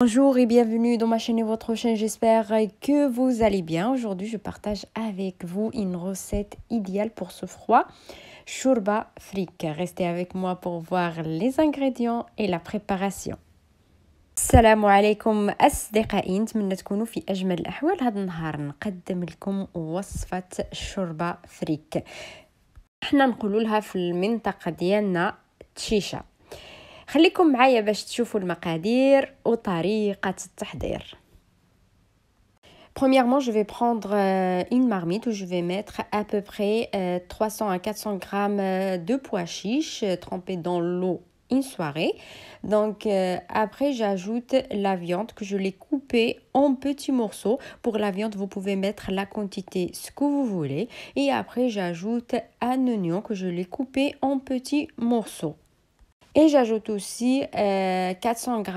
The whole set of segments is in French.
Bonjour et bienvenue dans ma chaîne et votre chaîne, j'espère que vous allez bien. Aujourd'hui, je partage avec vous une recette idéale pour ce froid, shurba fric. Restez avec moi pour voir les ingrédients et la préparation. السلام عليكم أصدقائي نتمنى تكونوا في أجمل الأحوال هذا النهار نقدم لكم وصفة شوربة فريك Nous نقول لها في المنطقة ديالنا تشيشة خليكم Premièrement, je vais prendre euh, une marmite où je vais mettre à peu près 300 euh, à 400 grammes euh, de pois chiches trempés dans l'eau une soirée. Donc après j'ajoute la viande que je l'ai coupée en petits morceaux. Pour la viande vous pouvez mettre la quantité ce que vous voulez. Et après j'ajoute un oignon que je l'ai coupé en petits morceaux. Et j'ajoute aussi euh, 400 g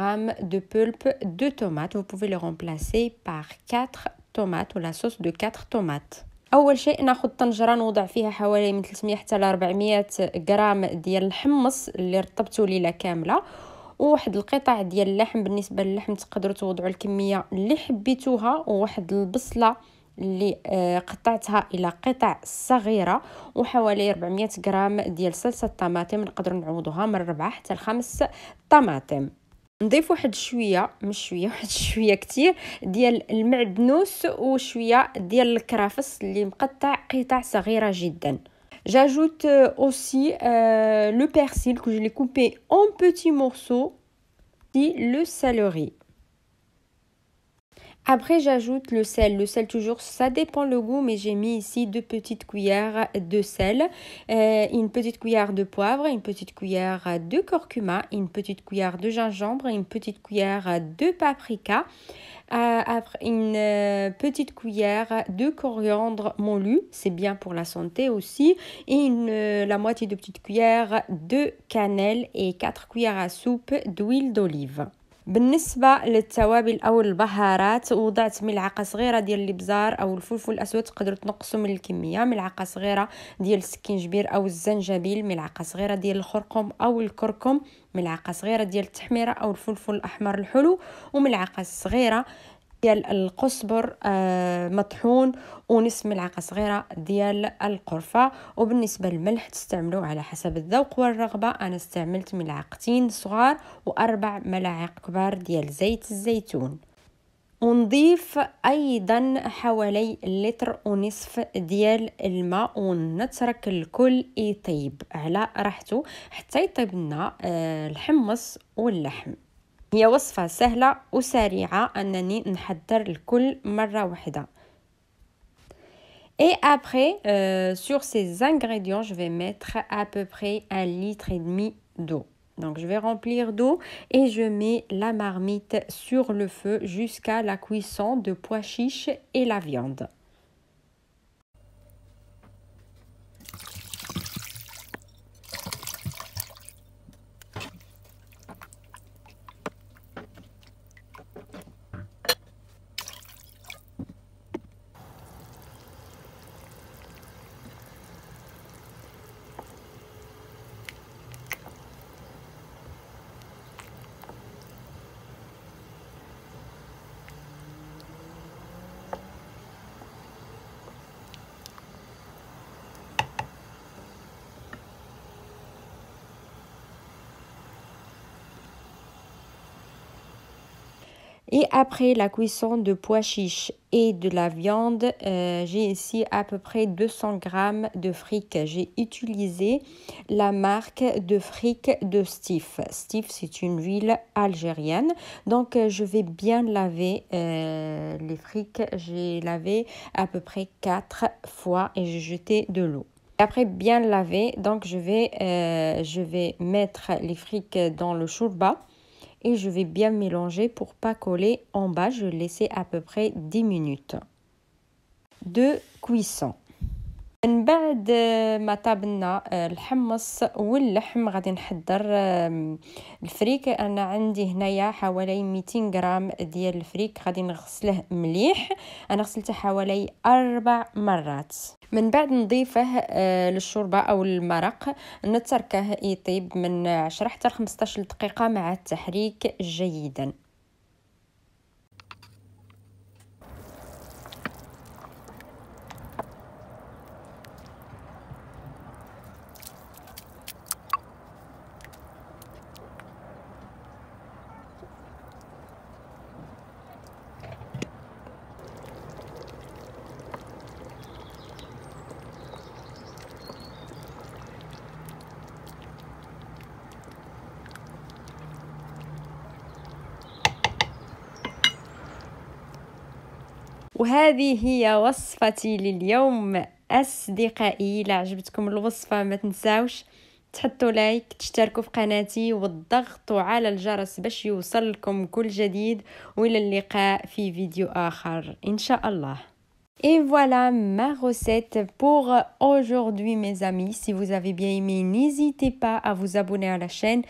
de pulpe de tomate. Vous pouvez le remplacer par 4 tomates ou la sauce de 4 tomates. اول شيء ناخذ طنجره نوضع فيها حوالي من 300 حتى ل 400 غرام ديال الحمص اللي رطبته ليله كامله وواحد القطع ديال اللحم بالنسبه للحم تقدروا توضعوا الكميه اللي حبيتوها وواحد البصله اللي آه، قطعتها الى قطع صغيره وحوالي 400 غرام ديال صلصه طماطم نقدروا نعوضوها من ربعه حتى لخمس طماطم نضيف واحد شويه مش شويه واحد شويه كتير ديال المعدنوس وشويه ديال الكرافس اللي مقطع قطع صغيره جدا جاجوت euh, aussi لو بيرسيل كو جي لي كوبي اون بوتي مورسو دي لو سالوري Après, j'ajoute le sel. Le sel, toujours, ça dépend le goût, mais j'ai mis ici deux petites cuillères de sel, euh, une petite cuillère de poivre, une petite cuillère de curcuma, une petite cuillère de gingembre, une petite cuillère de paprika, euh, une euh, petite cuillère de coriandre moulu, c'est bien pour la santé aussi, et la moitié de petite cuillère de cannelle et quatre cuillères à soupe d'huile d'olive. بالنسبه للتوابل او البهارات وضعت ملعقه صغيره ديال الابزار او الفلفل الاسود تقدروا تنقصوا من الكميه ملعقه صغيره ديال السكينجبير او الزنجبيل ملعقه صغيره ديال الخرقوم او الكركم ملعقه صغيره ديال التحميره او الفلفل الاحمر الحلو وملعقه صغيره ديال القصبر آه، مطحون ونصف ملعقه صغيره ديال القرفه وبالنسبه للملح تستعملوه على حسب الذوق والرغبه انا استعملت ملعقتين صغار واربع ملاعق كبار ديال زيت الزيتون ونضيف ايضا حوالي لتر ونصف ديال الماء ونترك الكل يطيب على راحته حتى يطيب لنا آه، الحمص واللحم Et après, euh, sur ces ingrédients, je vais mettre à peu près un litre et demi d'eau. Donc, je vais remplir d'eau et je mets la marmite sur le feu jusqu'à la cuisson de pois chiches et la viande. Et après la cuisson de pois chiches et de la viande, euh, j'ai ici à peu près 200 grammes de fric. J'ai utilisé la marque de fric de Stif. Stif, c'est une huile algérienne. Donc, euh, je vais bien laver euh, les frics. J'ai lavé à peu près 4 fois et j'ai jeté de l'eau après bien laver donc je vais je vais mettre les frics dans le chourba et je vais bien mélanger pour pas coller en bas. Je vais laisser à peu près 10 minutes. De cuisson. من بعد آه، ما طابنا آه، الحمص واللحم غادي نحضر آه، الفريك انا عندي هنايا حوالي 200 غرام ديال الفريك غادي نغسله مليح انا غسلته حوالي اربع مرات من بعد نضيفه للشوربه او المرق نتركه يطيب من 10 حتى 15 دقيقه مع التحريك جيدا وهذه هي وصفتي لليوم أصدقائي الى عجبتكم الوصفة ما تنساوش تحطوا لايك تشتركوا في قناتي وتضغطوا على الجرس باش يوصلكم كل جديد والى اللقاء في فيديو آخر إن شاء الله Et voilà ma recette pour aujourd'hui mes amis. Si vous avez bien aimé, n'hésitez pas à vous abonner à la chaîne.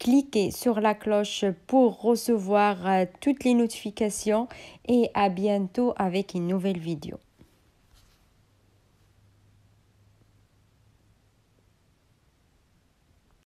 Cliquez sur la cloche pour recevoir euh, toutes les notifications et à bientôt avec une nouvelle vidéo.